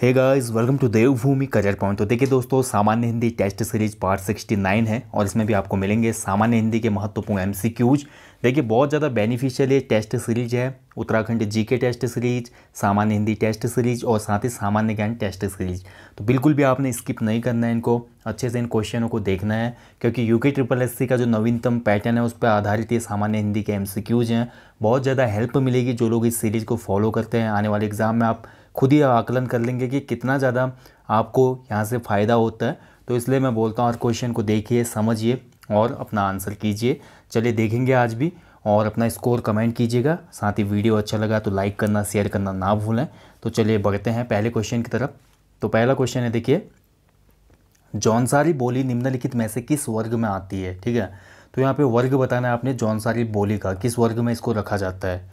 Hey guys welcome to Devbhoomi career point तो देखिए दोस्तों सामान्य हिंदी टेस्ट सीरीज पार्ट 69 है और इसमें भी आपको मिलेंगे सामान्य हिंदी के महत्वपूर्ण एमसीक्यूज देखिए बहुत ज़्यादा बेनिफिशियल ये टेस्ट सीरीज है उत्तराखंड जीके टेस्ट सीरीज सामान्य हिंदी टेस्ट सीरीज और साथ ही सामान्य ज्ञान टेस्ट सीरीज तो बिल्कुल भी आपने स्किप नहीं करना है इनको अच्छे से इन क्वेश्चनों को देखना है क्योंकि यू के ट्रिपल एस का जो नवीनतम पैटर्न है उस पर आधारित ये सामान्य हिंदी के एम हैं बहुत ज़्यादा हेल्प मिलेगी जो लोग इस सीरीज़ को फॉलो करते हैं आने वाले एग्ज़ाम में आप खुद ही आकलन कर लेंगे कि कितना ज़्यादा आपको यहाँ से फ़ायदा होता है तो इसलिए मैं बोलता हूँ हर क्वेश्चन को देखिए समझिए और अपना आंसर कीजिए चलिए देखेंगे आज भी और अपना स्कोर कमेंट कीजिएगा साथ ही वीडियो अच्छा लगा तो लाइक करना शेयर करना ना भूलें तो चलिए बढ़ते हैं पहले क्वेश्चन की तरफ तो पहला क्वेश्चन है देखिए जौनसारी बोली निम्नलिखित में से किस वर्ग में आती है ठीक है तो यहाँ पे वर्ग बताना है आपने जौनसारी बोली का किस वर्ग में इसको रखा जाता है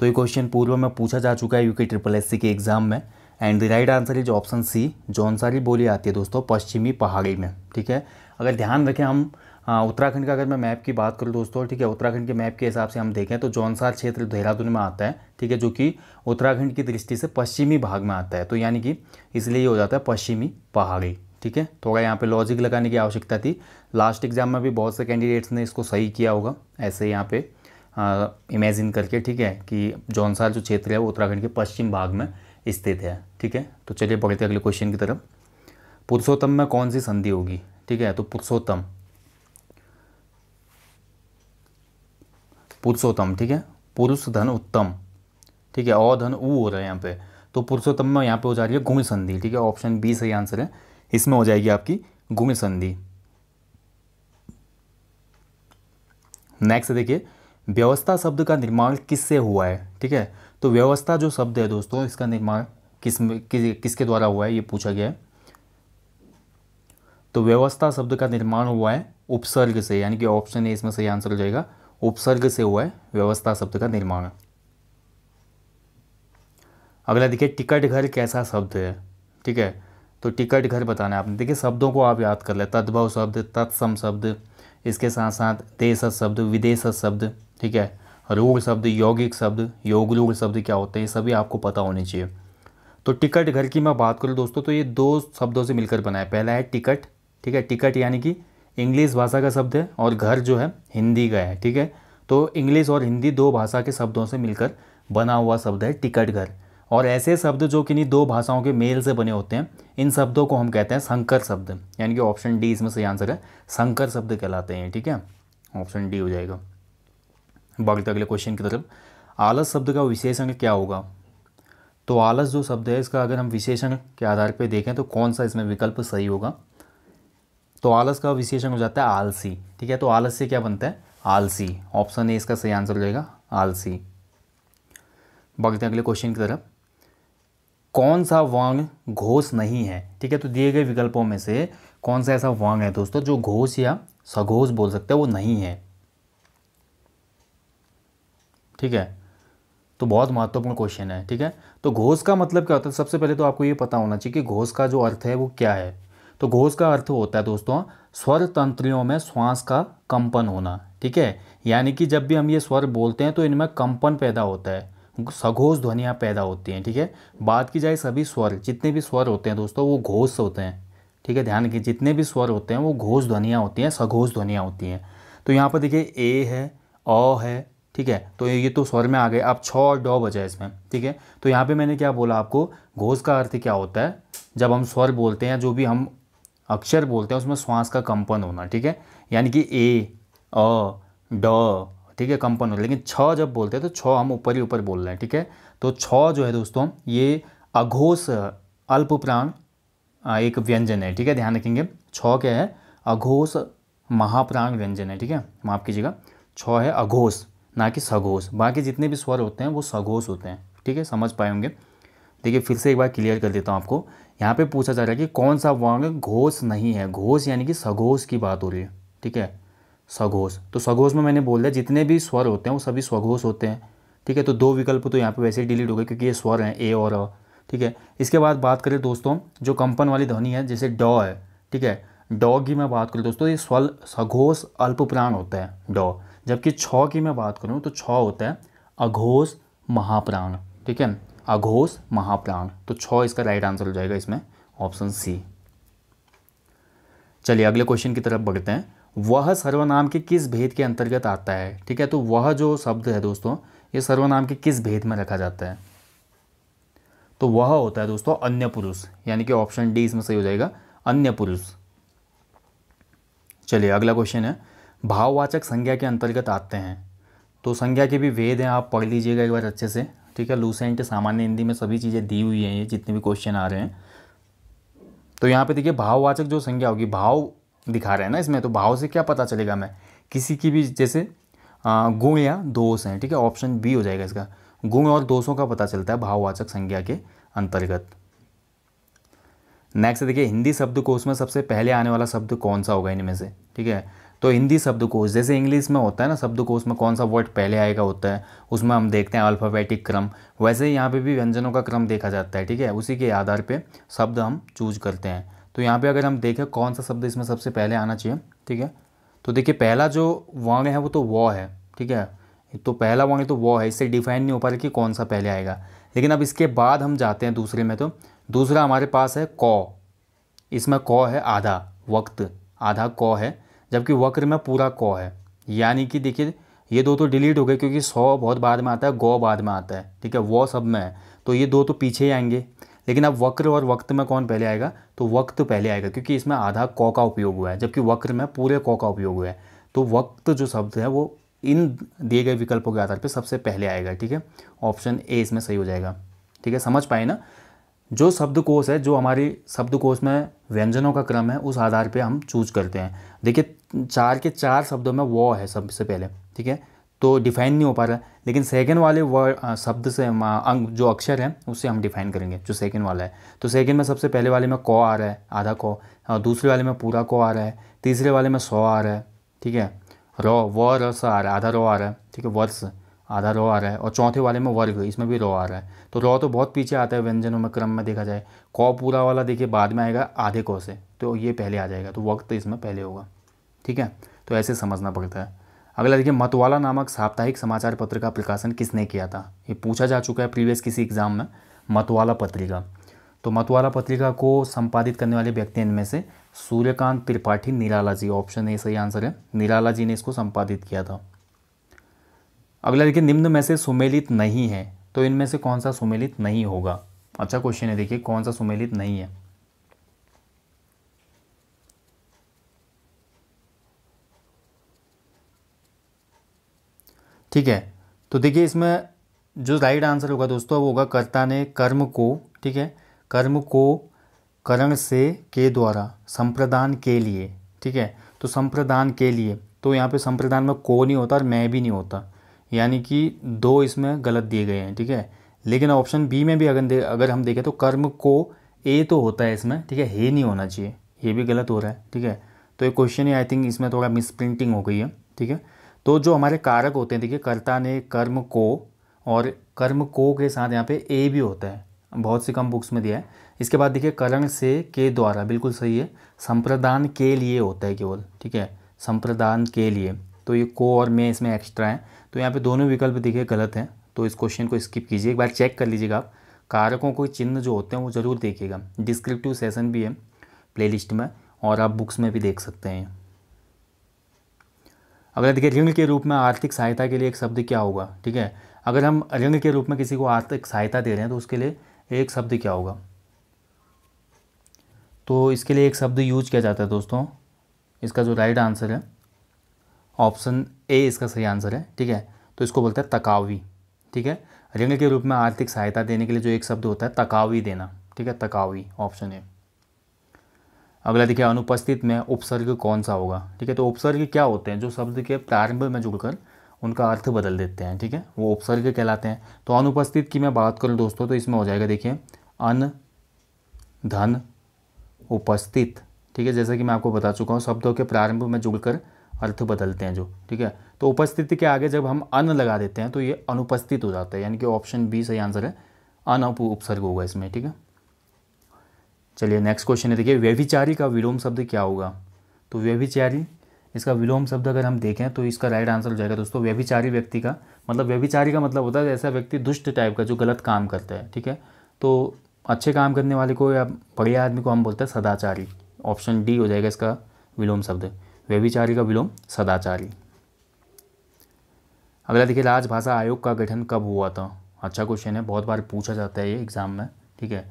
तो ये क्वेश्चन पूर्व में पूछा जा चुका है यूके ट्रिपल एस के एग्ज़ाम में and the right answer is option C Jaunsari बोली आती है दोस्तों पश्चिमी पहाड़ी में ठीक है अगर ध्यान रखें हम हाँ, उत्तराखंड का अगर मैं मैप की बात करूँ दोस्तों ठीक है उत्तराखंड के मैप के हिसाब से हम देखें तो जौनसार क्षेत्र देहरादून में आता है ठीक है जो कि उत्तराखंड की दृष्टि से पश्चिमी भाग में आता है तो यानी कि इसलिए हो जाता है पश्चिमी पहाड़ी ठीक है थोड़ा तो यहाँ पे लॉजिक लगाने की आवश्यकता थी लास्ट एग्जाम में भी बहुत से कैंडिडेट्स ने इसको सही किया होगा ऐसे यहाँ पे इमेजिन करके ठीक है कि जौनसार जो क्षेत्र है वो उत्तराखंड के पश्चिम भाग में स्थित है ठीक है तो चलिए बढ़ते अगले क्वेश्चन की तरफ पुरुषोत्तम में कौन सी संधि होगी ठीक है तो पुरुषोत्तम पुरुषोत्तम ठीक है पुरुष धन उत्तम ठीक है और धन ऊ हो रहा है यहाँ पे तो पुरुषोत्तम में यहाँ पे हो जा रही है गुमी संधि ठीक है ऑप्शन बी सही आंसर है इसमें हो जाएगी आपकी गुमी संधि नेक्स्ट देखिए व्यवस्था शब्द का निर्माण किससे हुआ है ठीक है तो व्यवस्था जो शब्द है दोस्तों इसका निर्माण किस कि, किसके द्वारा हुआ है ये पूछा गया है तो व्यवस्था शब्द का निर्माण हुआ है उपसर्ग से यानी कि ऑप्शन ए इसमें सही आंसर हो जाएगा उपसर्ग से हुआ है व्यवस्था शब्द का निर्माण अगला देखिए टिकट घर कैसा शब्द है ठीक है तो टिकट घर बताना है आपने देखिए शब्दों को आप याद कर लें तद्भव शब्द तत्सम शब्द इसके साथ साथ देश शब्द विदेश शब्द ठीक है रूढ़ शब्द यौगिक शब्द योगरूढ़ शब्द क्या होते हैं सभी आपको पता होने चाहिए तो टिकट घर की मैं बात करूँ दोस्तों तो ये दो शब्दों से मिलकर बना है पहला है टिकट ठीक है टिकट यानी कि इंग्लिश भाषा का शब्द है और घर जो है हिंदी का है ठीक है तो इंग्लिश और हिंदी दो भाषा के शब्दों से मिलकर बना हुआ शब्द है टिकट घर और ऐसे शब्द जो नहीं दो भाषाओं के मेल से बने होते हैं इन शब्दों को हम कहते हैं संकर शब्द यानी कि ऑप्शन डी इसमें सही आंसर है संकर शब्द कहलाते हैं ठीक है ऑप्शन डी हो जाएगा बाकी अगले क्वेश्चन की तरफ आलस शब्द का विशेषण क्या होगा तो आलस जो शब्द है इसका अगर हम विशेषण के आधार पर देखें तो कौन सा इसमें विकल्प सही होगा तो आलस का विशेषण हो जाता है आलसी ठीक है तो आलस से क्या बनता है आलसी ऑप्शन ए इसका सही आंसर हो जाएगा आलसी बढ़ते तो हैं अगले क्वेश्चन की तरफ कौन सा वांग घोष नहीं है ठीक है तो दिए गए विकल्पों में से कौन सा ऐसा वांग है दोस्तों जो घोष या सघोष बोल सकते हैं वो नहीं है ठीक है तो बहुत महत्वपूर्ण क्वेश्चन है ठीक है तो घोष का मतलब क्या होता है सबसे पहले तो आपको ये पता होना चाहिए कि घोष का जो अर्थ है वो क्या है तो घोष का अर्थ होता है दोस्तों स्वर तंत्रियों में श्वास का कंपन होना ठीक है यानी कि जब भी हम ये स्वर बोलते हैं तो इनमें कंपन पैदा होता है सघोष ध्वनियाँ पैदा होती हैं ठीक है थीके? बात की जाए सभी स्वर जितने भी स्वर होते हैं दोस्तों वो घोष होते हैं ठीक है ध्यान की जितने भी स्वर होते हैं वो घोष ध्वनियाँ होती हैं सघोष ध्वनियाँ होती हैं तो यहाँ पर देखिए ए है अ है ठीक है तो ये तो स्वर में आ गए आप छ और डॉ बजा इसमें ठीक है तो यहाँ पे मैंने क्या बोला आपको घोष का अर्थ क्या होता है जब हम स्वर बोलते हैं जो भी हम अक्षर बोलते हैं उसमें श्वास का कंपन होना ठीक है यानी कि ए अ ड ठीक है कंपन होना लेकिन छ जब बोलते हैं तो छ हम ऊपर ही ऊपर बोल रहे हैं ठीक है तो छ जो है दोस्तों ये अघोष अल्प प्राण एक व्यंजन है ठीक है ध्यान रखेंगे छ क्या है अघोष महाप्राण व्यंजन है ठीक है माफ कीजिएगा छ है अघोष ना कि सघोष बाकी जितने भी स्वर होते हैं वो सघोष होते हैं ठीक है समझ पाएंगे देखिए फिर से एक बार क्लियर कर देता हूँ आपको यहाँ पे पूछा जा रहा है कि कौन सा वर्ण घोष नहीं है घोष यानी कि सघोष की बात हो रही है ठीक है सघोष तो सघोष में मैंने बोल दिया जितने भी स्वर होते हैं वो सभी स्वघोष होते हैं ठीक है तो दो विकल्प तो यहाँ पे वैसे ही डिलीट हो गए क्योंकि ये स्वर हैं ए और अ ठीक है इसके बाद बात करें दोस्तों जो कंपन वाली ध्वनि है जैसे ड है ठीक है डॉ की मैं बात करूँ दोस्तों ये स्वल सघोष अल्पप्राण होता है डॉ जबकि छ की मैं बात करूँ तो छ होता है अघोष महाप्राण ठीक है अघोष महाप्राण तो छ इसका राइट आंसर हो जाएगा इसमें ऑप्शन सी चलिए अगले क्वेश्चन की तरफ बढ़ते हैं वह सर्वनाम के किस भेद के अंतर्गत आता है ठीक है तो वह जो शब्द है दोस्तों ये सर्वनाम के किस भेद में रखा जाता है तो वह होता है दोस्तों अन्य पुरुष यानी कि ऑप्शन डी इसमें सही हो जाएगा अन्य पुरुष चलिए अगला क्वेश्चन है भाववाचक संज्ञा के अंतर्गत आते हैं तो संज्ञा के भी वेद हैं आप पढ़ लीजिएगा एक बार अच्छे से ठीक है लूसेंट सामान्य हिंदी में सभी चीज़ें दी हुई हैं ये जितने भी क्वेश्चन आ रहे हैं तो यहाँ पे देखिए भाववाचक जो संज्ञा होगी भाव दिखा रहे हैं ना इसमें तो भाव से क्या पता चलेगा मैं किसी की भी जैसे गुण या दोष हैं ठीक है ऑप्शन बी हो जाएगा इसका गुण और दोषों का पता चलता है भाववाचक संज्ञा के अंतर्गत नेक्स्ट देखिए हिंदी शब्द शब्दकोश में सबसे पहले आने वाला शब्द कौन सा होगा इनमें से ठीक है तो हिंदी शब्दकोश जैसे इंग्लिश में होता है ना शब्दकोश में कौन सा वर्ड पहले आएगा होता है उसमें हम देखते हैं अल्फ़ाबेटिक क्रम वैसे यहाँ पे भी व्यंजनों का क्रम देखा जाता है ठीक है उसी के आधार पर शब्द हम चूज करते हैं तो यहाँ पर अगर हम देखें कौन सा शब्द इसमें सबसे पहले आना चाहिए ठीक है तो देखिए पहला जो वर्ण है वो तो व है ठीक है तो पहला वर्ण तो व है इससे डिफाइन नहीं हो पा रहा कि कौन सा पहले आएगा लेकिन अब इसके बाद हम जाते हैं दूसरे में तो दूसरा हमारे पास है कौ इसमें कौ है आधा वक्त आधा कौ है जबकि वक्र में पूरा कौ है यानी कि देखिए ये दो तो डिलीट हो गए क्योंकि सौ बहुत बाद में आता है गौ बाद में आता है ठीक है वो सब में है तो ये दो तो पीछे ही आएंगे लेकिन अब वक्र और वक्त में कौन पहले आएगा तो वक्त तो पहले आएगा क्योंकि इसमें आधा कौ का उपयोग हुआ है जबकि वक्र में पूरे कौ का उपयोग हुआ है तो वक्त जो शब्द है वो इन दिए गए विकल्पों के आधार पर सबसे पहले आएगा ठीक है ऑप्शन ए इसमें सही हो जाएगा ठीक है समझ पाए ना जो शब्दकोश है जो हमारी शब्दकोश में व्यंजनों का क्रम है उस आधार पे हम चूज करते हैं देखिए चार के चार शब्दों में वो है सबसे पहले ठीक है तो डिफाइन नहीं हो पा रहा लेकिन सेकंड वाले वर्ड शब्द से अंग जो अक्षर है उससे हम डिफाइन करेंगे जो सेकंड वाला है तो सेकंड में सबसे पहले वाले में कौ आ रहा है आधा कौ दूसरे वाले में पूरा कौ आ रहा है तीसरे वाले में सौ आ रहा है ठीक है रो व रस आ रहा है आधा रो आ रहा है ठीक है वर्ष आधा रो आ रहा है और चौथे वाले में वर्ग इसमें भी रो आ रहा है तो रॉ तो बहुत पीछे आता है व्यंजनों में क्रम में देखा जाए कौ पूरा वाला देखिए बाद में आएगा आधे कौ से तो ये पहले आ जाएगा तो वक्त इसमें पहले होगा ठीक है तो ऐसे समझना पड़ता है अगला देखिए मतवाला नामक साप्ताहिक समाचार पत्र का प्रकाशन किसने किया था ये पूछा जा चुका है प्रीवियस किसी एग्जाम में मतवाला पत्रिका तो मतवाला पत्रिका को संपादित करने वाले व्यक्ति इनमें से सूर्यकांत त्रिपाठी निराला जी ऑप्शन ए सही आंसर है निराला जी ने इसको संपादित किया था अगला देखिए निम्न में से सुमेलित नहीं है तो इनमें से कौन सा सुमेलित नहीं होगा अच्छा क्वेश्चन है देखिए कौन सा सुमेलित नहीं है ठीक है तो देखिए इसमें जो राइट आंसर होगा दोस्तों वो होगा कर्ता ने कर्म को ठीक है कर्म को करण से के द्वारा संप्रदान के लिए ठीक है तो संप्रदान के लिए तो यहाँ पे संप्रदान में को नहीं होता और मैं भी नहीं होता यानी कि दो इसमें गलत दिए गए हैं ठीक है लेकिन ऑप्शन बी में भी अगर अगर हम देखें तो कर्म को ए तो होता है इसमें ठीक है हे नहीं होना चाहिए ये भी गलत हो रहा है ठीक है तो ये क्वेश्चन ही आई थिंक इसमें थोड़ा मिसप्रिंटिंग हो गई है ठीक है तो जो हमारे कारक होते हैं देखिए कर्ता ने कर्म को और कर्म को के साथ यहाँ पे ए भी होता है बहुत सी कम बुक्स में दिया है इसके बाद देखिए करण से के द्वारा बिल्कुल सही है संप्रदान के लिए होता है केवल ठीक है संप्रदान के लिए तो ये को और मैं इसमें एक्स्ट्रा है तो यहाँ पे दोनों विकल्प देखिए गलत हैं तो इस क्वेश्चन को स्किप कीजिए एक बार चेक कर लीजिएगा आप कारकों को चिन्ह जो होते हैं वो ज़रूर देखिएगा डिस्क्रिप्टिव सेशन भी है प्ले में और आप बुक्स में भी देख सकते हैं अगला देखिए ऋण के रूप में आर्थिक सहायता के लिए एक शब्द क्या होगा ठीक है अगर हम ऋण के रूप में किसी को आर्थिक सहायता दे रहे हैं तो उसके लिए एक शब्द क्या होगा तो इसके लिए एक शब्द यूज किया जाता है दोस्तों इसका जो राइट आंसर है ऑप्शन ए इसका सही आंसर है ठीक है तो इसको बोलते हैं तकावी ठीक है ऋण के रूप में आर्थिक सहायता देने के लिए जो एक शब्द होता है तकावी देना ठीक है तकावी ऑप्शन ए अगला देखिए अनुपस्थित में उपसर्ग कौन सा होगा ठीक है तो उपसर्ग क्या होते हैं जो शब्द के प्रारंभ में जुड़कर उनका अर्थ बदल देते हैं ठीक है वो उपसर्ग कहलाते हैं तो अनुपस्थित की मैं बात करूँ दोस्तों तो इसमें हो जाएगा देखिए अन धन उपस्थित ठीक है जैसा कि मैं आपको बता चुका हूँ शब्दों के प्रारंभ में जुड़कर अर्थ बदलते हैं जो ठीक है तो उपस्थिति के आगे जब हम अन लगा देते हैं तो ये अनुपस्थित हो जाता है यानी कि ऑप्शन बी सही आंसर है अन उपसर्ग होगा इसमें ठीक है चलिए नेक्स्ट क्वेश्चन है देखिए व्यभिचारी का विलोम शब्द क्या होगा तो व्यभिचारी इसका विलोम शब्द अगर हम देखें तो इसका राइट आंसर हो जाएगा दोस्तों व्यभिचारी व्यक्ति का मतलब व्यभिचारी का मतलब होता है ऐसा व्यक्ति दुष्ट टाइप का जो गलत काम करता है ठीक है तो अच्छे काम करने वाले को या बड़े आदमी को हम बोलते हैं सदाचारी ऑप्शन डी हो जाएगा इसका विलोम शब्द व्यभिचारी का विलोम सदाचारी अगला देखिए राजभाषा आयोग का गठन कब हुआ था अच्छा क्वेश्चन है बहुत बार पूछा जाता है ये एग्ज़ाम में ठीक है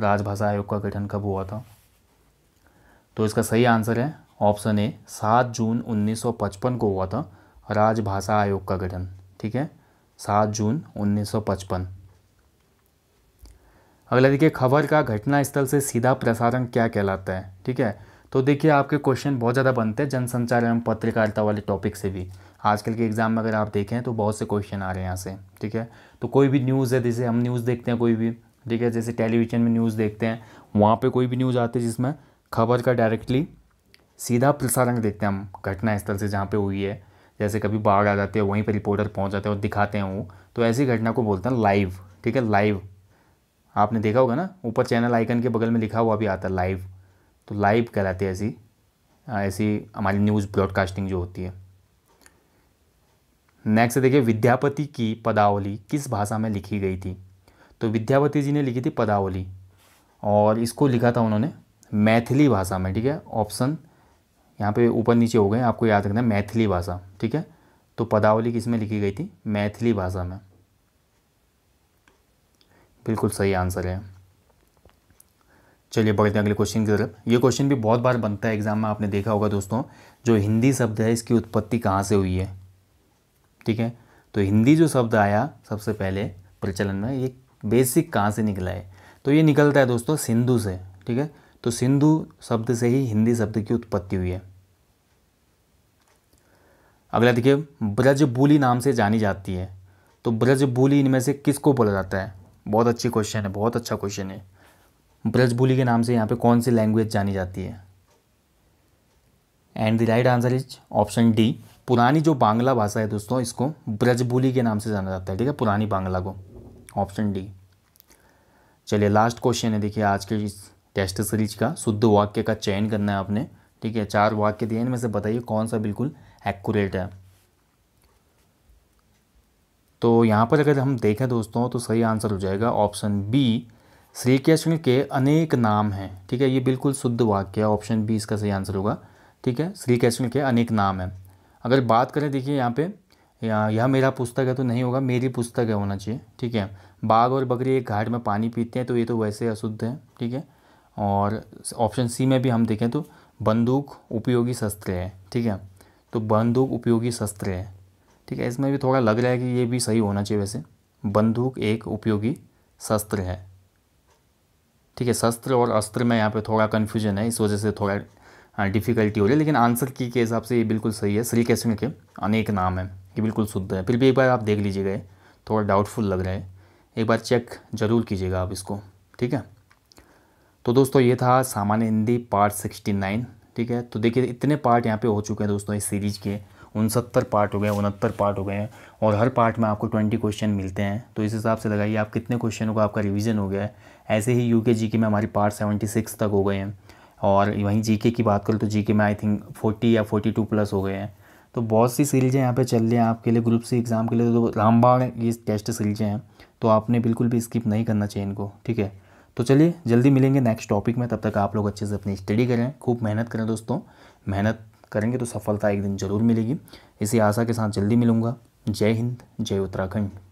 राजभाषा आयोग का गठन कब हुआ था तो इसका सही आंसर है ऑप्शन ए सात जून 1955 को हुआ था राजभाषा आयोग का गठन ठीक है सात जून 1955 अगला देखिए खबर का घटना स्थल से सीधा प्रसारण क्या कहलाता है ठीक है तो देखिए आपके क्वेश्चन बहुत ज़्यादा बनते हैं जनसंचार एवं पत्रकारिता वाले टॉपिक से भी आजकल के एग्ज़ाम में अगर आप देखें तो बहुत से क्वेश्चन आ रहे हैं यहाँ से ठीक है तो कोई भी न्यूज़ है जैसे हम न्यूज़ देखते हैं कोई भी ठीक है जैसे टेलीविज़न में न्यूज़ देखते हैं वहाँ पे कोई भी न्यूज़ आती है जिसमें खबर का डायरेक्टली सीधा प्रसारण देखते हैं हम घटना स्थल से जहाँ पे हुई है जैसे कभी बाढ़ आ जाती है वहीं पर रिपोर्टर पहुँच जाते हैं और दिखाते हैं वो तो ऐसी घटना को बोलते हैं लाइव ठीक है लाइव आपने देखा होगा ना ऊपर चैनल आइकन के बगल में लिखा हुआ भी आता है लाइव तो लाइव कहलाती है ऐसी ऐसी हमारी न्यूज़ ब्रॉडकास्टिंग जो होती है नेक्स्ट देखिए विद्यापति की पदावली किस भाषा में लिखी गई थी तो विद्यावती जी ने लिखी थी पदावली और इसको लिखा था उन्होंने मैथिली भाषा में ठीक है ऑप्शन यहाँ पे ऊपर नीचे हो गए आपको याद रखना है मैथिली भाषा ठीक है तो पदावली किस में लिखी गई थी मैथिली भाषा में बिल्कुल सही आंसर है चलिए बढ़ते हैं अगले क्वेश्चन की तरफ ये क्वेश्चन भी बहुत बार बनता है एग्जाम में आपने देखा होगा दोस्तों जो हिंदी शब्द है इसकी उत्पत्ति कहाँ से हुई है ठीक है तो हिंदी जो शब्द आया सबसे पहले प्रचलन में ये बेसिक कहाँ से निकला है तो ये निकलता है दोस्तों सिंधु से ठीक है तो सिंधु शब्द से ही हिंदी शब्द की उत्पत्ति हुई है अगला देखिए ब्रजबूली नाम से जानी जाती है तो ब्रजबूली इनमें से किसको बोला जाता है बहुत अच्छी क्वेश्चन है बहुत अच्छा क्वेश्चन है ब्रजबूली के नाम से यहाँ पे कौन सी लैंग्वेज जानी जाती है and the right answer is option D पुरानी जो बांग्ला भाषा है दोस्तों इसको ब्रजबूली के नाम से जाना जाता है ठीक है पुरानी बांग्ला को ऑप्शन डी चलिए लास्ट क्वेश्चन है देखिए आज के इस टेस्ट सीरीज का शुद्ध वाक्य का चयन करना है आपने ठीक है चार वाक्य दिए इनमें से बताइए कौन सा बिल्कुल एक्यूरेट है तो यहाँ पर अगर हम देखें दोस्तों तो सही आंसर हो जाएगा ऑप्शन बी श्री कृष्ण के अनेक नाम हैं ठीक है ये बिल्कुल शुद्ध वाक्य है ऑप्शन बी इसका सही आंसर होगा ठीक है श्री कृष्ण के अनेक नाम हैं अगर बात करें देखिए यहाँ पे या यह मेरा पुस्तक है तो नहीं होगा मेरी पुस्तक है होना चाहिए ठीक है बाघ और बकरी एक घाट में पानी पीते हैं तो ये तो वैसे अशुद्ध है ठीक है और ऑप्शन सी में भी हम देखें तो बंदूक उपयोगी शस्त्र है ठीक है तो बंदूक उपयोगी शस्त्र है ठीक है इसमें भी थोड़ा लग रहा है कि ये भी सही होना चाहिए वैसे बंदूक एक उपयोगी शस्त्र है ठीक है शस्त्र और अस्त्र में यहाँ पे थोड़ा कन्फ्यूजन है इस वजह से थोड़ा डिफ़िकल्टी हाँ, हो रही है लेकिन आंसर की के हिसाब से ये बिल्कुल सही है श्री कृष्ण के अनेक नाम हैं कि बिल्कुल शुद्ध है फिर भी एक बार आप देख लीजिएगा थोड़ा डाउटफुल लग रहा है एक बार चेक ज़रूर कीजिएगा आप इसको ठीक है तो दोस्तों ये था सामान्य हिंदी पार्ट सिक्सटी नाइन ठीक है तो देखिए इतने पार्ट यहाँ पे हो चुके हैं दोस्तों इस सीरीज़ के उनसत्तर पार्ट हो गए उनहत्तर पार्ट हो गए हैं और हर पार्ट में आपको ट्वेंटी क्वेश्चन मिलते हैं तो इस हिसाब से लगाइए आप कितने क्वेश्चनों का आपका रिवीजन हो गया है ऐसे ही यू के जी के में हमारी पार्ट सेवेंटी सिक्स तक हो गए हैं और वहीं जी के की बात करूँ तो जी के में आई थिंक फोर्टी या फोर्टी टू प्लस हो गए हैं तो बहुत सी सीरीजें यहाँ पे चल रही हैं आपके लिए ग्रुप सी एग्ज़ाम के लिए तो रामबाण ये टेस्ट सीरीजें हैं तो आपने बिल्कुल भी स्किप नहीं करना चाहिए इनको ठीक है तो चलिए जल्दी मिलेंगे नेक्स्ट टॉपिक में तब तक आप लोग अच्छे से अपनी स्टडी करें खूब मेहनत करें दोस्तों मेहनत करेंगे तो सफलता एक दिन ज़रूर मिलेगी इसी आशा के साथ जल्दी मिलूँगा जय हिंद जय उत्तराखंड